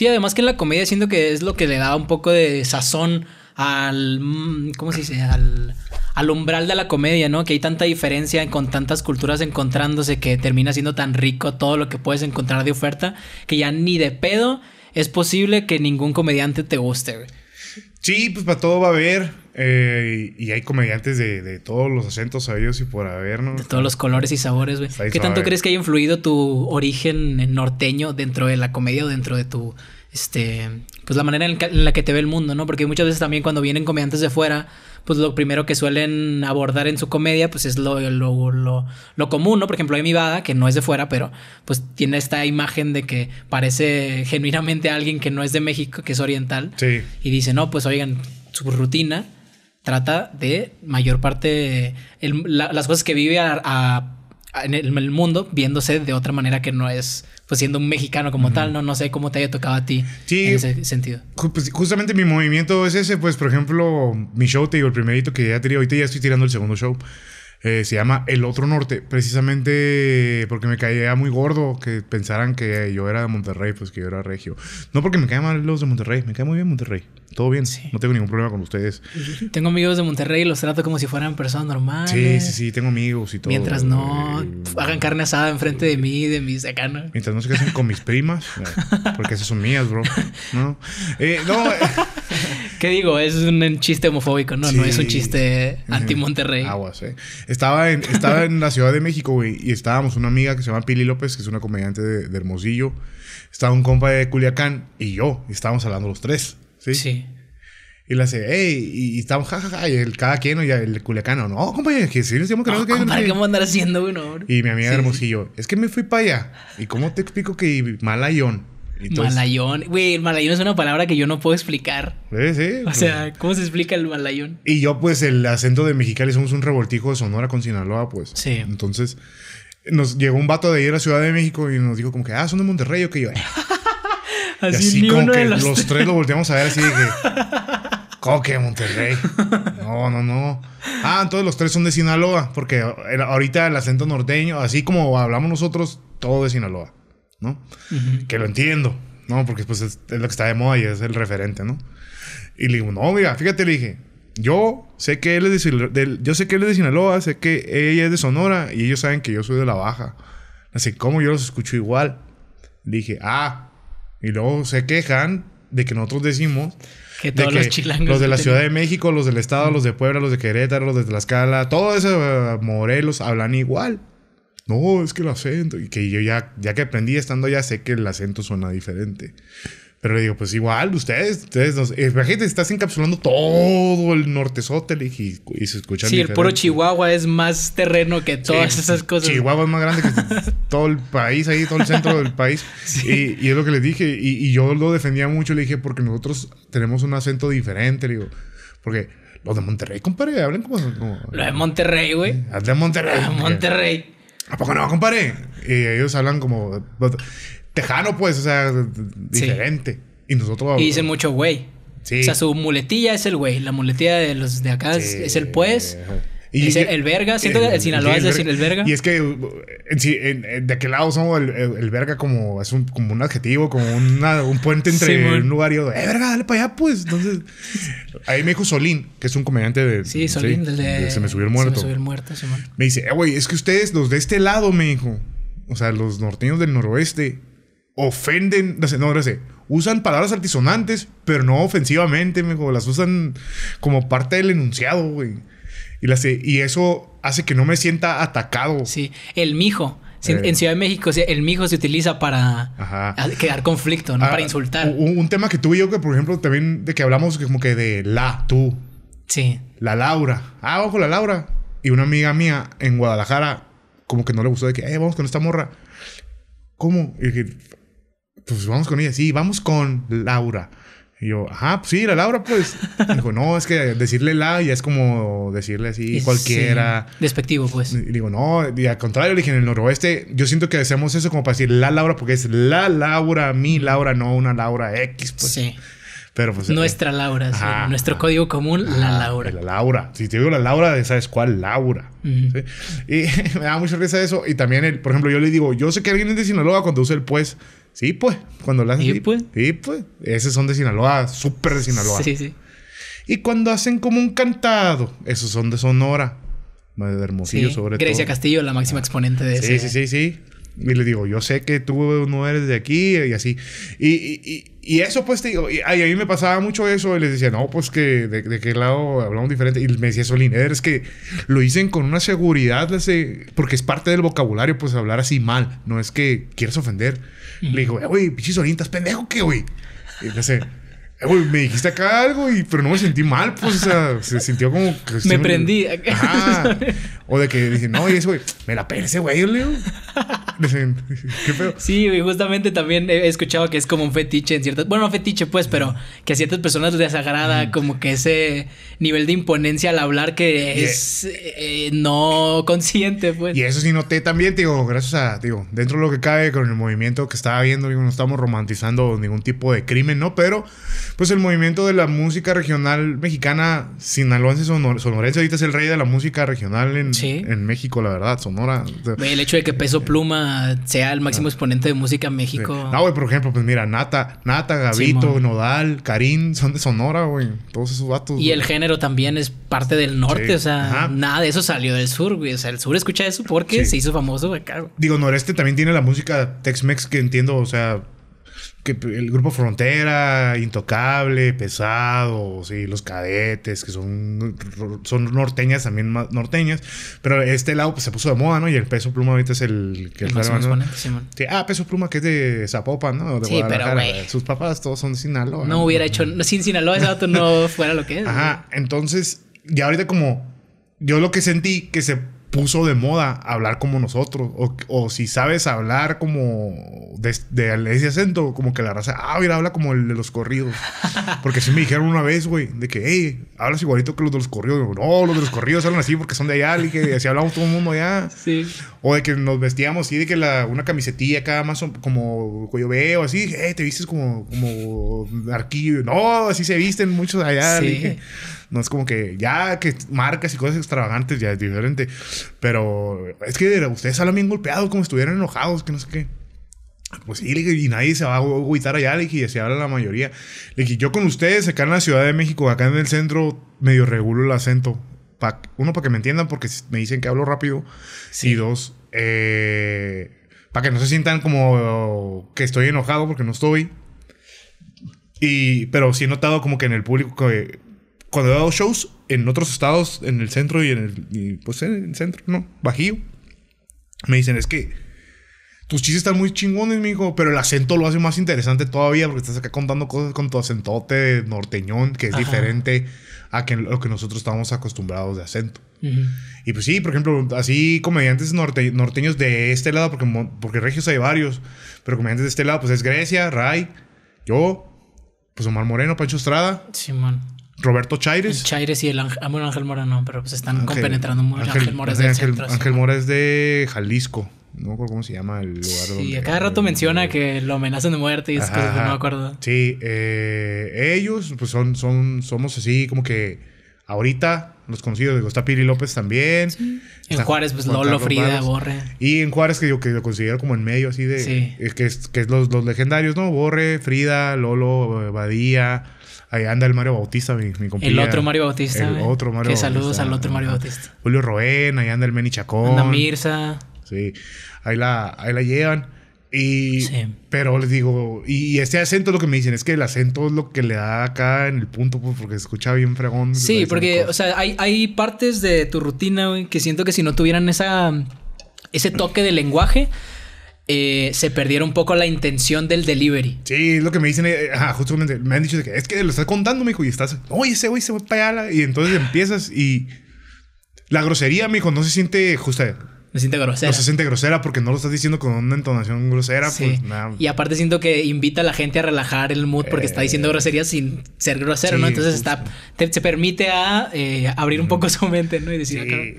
Sí, además que en la comedia siento que es lo que le da un poco de sazón al. Mm, ¿Cómo se dice? Al, al umbral de la comedia, ¿no? Que hay tanta diferencia con tantas culturas encontrándose que termina siendo tan rico todo lo que puedes encontrar de oferta que ya ni de pedo es posible que ningún comediante te guste, güey. Sí, pues para todo va a haber. Eh, y, hay comediantes de, de, todos los acentos sabidos y por haber, ¿no? De todos los colores y sabores, güey. ¿Qué tanto crees que haya influido tu origen norteño dentro de la comedia o dentro de tu, este, pues la manera en, la que te ve el mundo, ¿no? Porque muchas veces también cuando vienen comediantes de fuera, pues lo primero que suelen abordar en su comedia, pues es lo, lo, común, ¿no? Por ejemplo, mi Bada, que no es de fuera, pero pues tiene esta imagen de que parece genuinamente alguien que no es de México, que es oriental. Y dice, no, pues oigan, su rutina trata de mayor parte el, las cosas que vive a en el mundo viéndose de otra manera que no es, pues siendo un mexicano como tal, ¿no? No sé cómo te haya tocado a ti en ese sentido. Pues, justamente mi movimiento es ese, pues por ejemplo, mi show, te digo, el primerito que ya tiré, ahorita ya estoy tirando el segundo show. Eh, se llama El Otro Norte, precisamente porque me caía muy gordo que pensaran que yo era de Monterrey, pues que yo era regio. No porque me caigan mal los de Monterrey, me cae muy bien Monterrey todo bien, sí. no tengo ningún problema con ustedes. Tengo amigos de Monterrey y los trato como si fueran personas normales. Sí, sí, sí, tengo amigos y todo. Mientras no eh, hagan carne asada enfrente de mí, de mis secano. Mientras no se casen con mis primas, porque esas son mías, bro. No, eh, eh. ¿Qué digo? Es un chiste homofóbico, no, no es un chiste anti-Monterrey. Aguas, eh. Estaba en, estaba en la Ciudad de México, güey, y estábamos una amiga que se llama Pili López, que es una comediante de, Hermosillo. Estaba un compa de Culiacán y yo, y estábamos hablando los tres. ¿sí? Sí. Y le hace, ¡Ey! y, estamos jajaja, ja, ja, y el cada quien, y el culecano. no, compañero, que sí! decimos que no, que Para ¿Qué andar haciendo, güey? y mi amiga Hermosillo, es que me fui para allá. ¿Y cómo te explico que malayón? malayón. Güey, malayón es una palabra que yo no puedo explicar. Sí, sí. O pues. sea, ¿cómo se explica el malayón? Y yo, pues, el acento de Mexicali somos un revoltijo de Sonora con Sinaloa, pues. Sí. Entonces, nos llegó un vato de ir a Ciudad de México y nos dijo como que, ah, son de Monterrey, o que yo. Eh, Así, que los, tres lo volteamos a ver así que. Coque, Monterrey. No, no, no. Ah, entonces los tres son de Sinaloa, porque ahorita el acento norteño, así como hablamos nosotros, todo de Sinaloa, ¿no? Que lo entiendo, ¿no? Porque pues es, lo que está de moda y es el referente, ¿no? Y le digo, no, mira, fíjate, le dije, yo sé que él es de, yo sé que él es de Sinaloa, sé que ella es de Sonora y ellos saben que yo soy de la Baja. Así como yo los escucho igual. dije, ah, y luego se quejan de que nosotros decimos que todos los chilangos. Los de la Ciudad de México, los del Estado, los de Puebla, los de Querétaro, los de Tlaxcala, todos esos eh, Morelos hablan igual. No, es que el acento. Y que yo ya, ya que aprendí estando ya sé que el acento suena diferente. Pero le digo, pues igual, ustedes, ustedes nos. Imagínate, eh, estás encapsulando todo el Norte le dije, y, se escucha. Sí, el puro Chihuahua es más terreno que todas esas cosas. Chihuahua es más grande que todo el país, ahí, todo el centro del país. Sí. Y, es lo que le dije. Y, yo lo defendía mucho, le dije, porque nosotros tenemos un acento diferente, le digo. Porque los de Monterrey, compadre, hablan como. los de Monterrey, güey. Los de Monterrey. Los de Monterrey. ¿A poco no, compadre? Y ellos hablan como tejano, pues, o sea, diferente. Y nosotros. Y dicen mucho güey. O sea, su muletilla es el güey. La muletilla de los de acá es el pues. Y dice el, verga, siento que el, Sinaloa es decir el verga. Y es que de aquel lado somos el, verga como es un, como un adjetivo, como un puente entre un lugar y otro. Eh, verga, dale para allá, pues. Entonces, ahí me dijo Solín, que es un comediante de. Sí, Solín, de, Se me subió el muerto. me muerto, Me dice, eh, güey, es que ustedes, los de este lado, me dijo. O sea, los norteños del noroeste ofenden, no sé, no, sé, usan palabras altisonantes, pero no ofensivamente, mejor, las usan como parte del enunciado, güey. Y, las, y eso hace que no me sienta atacado. Sí, el mijo. Eh. En Ciudad de México, el mijo se utiliza para quedar crear conflicto, no ah, para insultar. Un, tema que y yo que, por ejemplo, también de que hablamos como que de la, tú. Sí. La Laura. Ah, ojo, la Laura. Y una amiga mía en Guadalajara, como que no le gustó de que, eh, vamos con esta morra. ¿Cómo? pues vamos con ella, sí, vamos con Laura. Y yo, ajá, pues sí, la Laura, pues. dijo, no, es que decirle la ya es como decirle así cualquiera. Despectivo, pues. Y digo, no, y al contrario, le dije, en el noroeste, yo siento que hacemos eso como para decir la Laura, porque es la Laura, mi Laura, no una Laura X, pues. Sí. Pues, Nuestra eh, Laura, Nuestro código común, la ah, Laura. La Laura. Si te digo la Laura, ¿sabes cuál? Laura. Y me da mucha risa eso. Y también, por ejemplo, yo le digo, yo sé que alguien es de Sinaloa cuando usa el pues. Sí, pues. Cuando lo hacen. Sí, pues. Sí, pues. Esos son de Sinaloa, súper de Sinaloa. Sí, sí. Y cuando hacen como un cantado, esos son de Sonora. De Hermosillo, sí. sobre Grecia Castillo, la máxima ah. exponente de sí, Sí, sí, sí. Y le digo, yo sé que tú no eres de aquí y así. Y, y, y, eso, pues, te digo, a mí me pasaba mucho eso. Y les decía, no, pues, que de, qué lado hablamos diferente. Y me decía Solín, es que lo dicen con una seguridad, porque es parte del vocabulario, pues, hablar así mal. No es que Quieras ofender. Le digo, eh, güey, pinche pendejo, ¿qué, güey? Y le dice, eh, me dijiste acá algo, y, pero no me sentí mal, pues, o sea, se sintió como... Que, me prendí. Ajá. O de que Dicen... no, y eso güey, me la pensé, güey, yo le Sí, justamente también he escuchado que es como un fetiche en ciertas. Bueno, fetiche, pues, pero que a ciertas personas les agrada como que ese nivel de imponencia al hablar que e es eh, no consciente, pues. Y eso sí noté también, digo, gracias a, digo, dentro de lo que cabe con el movimiento que estaba viendo, digo, no estamos romantizando ningún tipo de crimen, ¿no? Pero, pues el movimiento de la música regional mexicana, sinaloense, sonor sonorense, ahorita es el rey de la música regional en, México, la verdad, Sonora. el hecho de que Peso eh, Pluma sea el máximo ah. exponente de música en México. No, güey, por ejemplo, pues mira, Nata, Nata, Gavito, Nodal, Karim, son de Sonora, güey. Todos esos vatos. Y el género también es parte del norte, o sea, nada de eso salió del sur, güey. O sea, el sur escucha eso porque se hizo famoso güey. Digo, noreste también tiene la música Tex-Mex que entiendo, o sea, el grupo Frontera, Intocable, Pesado, sí, los cadetes, que son, son norteñas, también más norteñas. Pero este lado pues, se puso de moda, ¿no? Y el peso pluma ahorita es el que más sí, ah, peso pluma que es de Zapopan, ¿no? sí, pero güey. Sus papás todos son de Sinaloa. No, hubiera hecho, sin Sinaloa ese auto no fuera lo que es. Ajá, entonces, ya ahorita como yo lo que sentí que se puso de moda hablar como nosotros. O, si sabes hablar como de, ese acento, como que la raza, ah, mira, habla como el de los corridos. Porque si me dijeron una vez, güey, de que, hey, hablas igualito que los de los corridos. no, los de los corridos hablan así porque son de allá, y que así hablamos todo el mundo allá. Sí. O de que nos vestíamos así, de que la, una camisetilla acá más como cuello veo, así, hey, eh, te vistes como, como arquillo. No, así se visten muchos allá. Sí. No es como que ya que marcas y cosas extravagantes ya es diferente. Pero es que ustedes salen bien golpeados, como si estuvieran enojados, que no sé qué. Pues sí, y nadie se va a agüitar allá, le dije, y así habla la mayoría. Le dije, yo con ustedes acá en la Ciudad de México, acá en el centro, medio regulo el acento. uno, para que me entiendan, porque me dicen que hablo rápido. Sí. Y dos, eh, para que no se sientan como que estoy enojado porque no estoy. Y, pero sí he notado como que en el público que cuando he dado shows en otros estados, en el centro y en el. pues en el centro, ¿no? Bajío. Me dicen, es que tus chistes están muy chingones, hijo pero el acento lo hace más interesante todavía porque estás acá contando cosas con tu acentote norteñón, que es diferente a que, lo que nosotros estamos acostumbrados de acento. Y pues sí, por ejemplo, así comediantes norteños de este lado, porque, porque regios hay varios, pero comediantes de este lado, pues es Grecia, Ray, yo, pues Omar Moreno, Pancho Estrada. Sí, man... Roberto Chaires. El Chaires y el Ángel, ah, bueno, Ángel Mora no, pero pues están compenetrando mucho. Ángel, Mora es Ángel Mora es de Jalisco. No me acuerdo cómo se llama el lugar. Sí, a cada rato menciona que lo amenazan de muerte y es que no me acuerdo. Sí, eh, ellos pues son, son, somos así como que ahorita los consigo, digo, está Piri López también. En Juárez, pues Lolo, Frida, Borre. Y en Juárez, que yo que lo considero como en medio así de. Sí. Eh, que es, que es los, los, legendarios, ¿no? Borre, Frida, Lolo, eh, Badía. Ahí anda el Mario Bautista, mi, mi compañero. El otro Mario Bautista. El otro Mario que saludos al otro Mario Bautista. Julio Roen, ahí anda el Meni Chacón. Anda Mirza. Sí. Ahí la, ahí la llevan. Y, Pero les digo, y, este acento es lo que me dicen, es que el acento es lo que le da acá en el punto, pues, porque se escucha bien fregón. Sí, porque, o sea, hay, partes de tu rutina, que siento que si no tuvieran esa, ese toque de lenguaje, eh, se perdiera un poco la intención del delivery. Sí, es lo que me dicen, eh, justamente, me han dicho que es que lo estás contando, mijo, y estás, oye, ese güey se va para allá, y entonces empiezas y la grosería, mijo, no se siente justa me siente grosera. No se siente grosera porque no lo estás diciendo con una entonación grosera. Pues, y aparte siento que invita a la gente a relajar el mood porque está diciendo eh, groserías sin ser grosero, ¿no? Entonces está, se permite a eh, abrir un poco su mente, ¿no? Y decir, acá.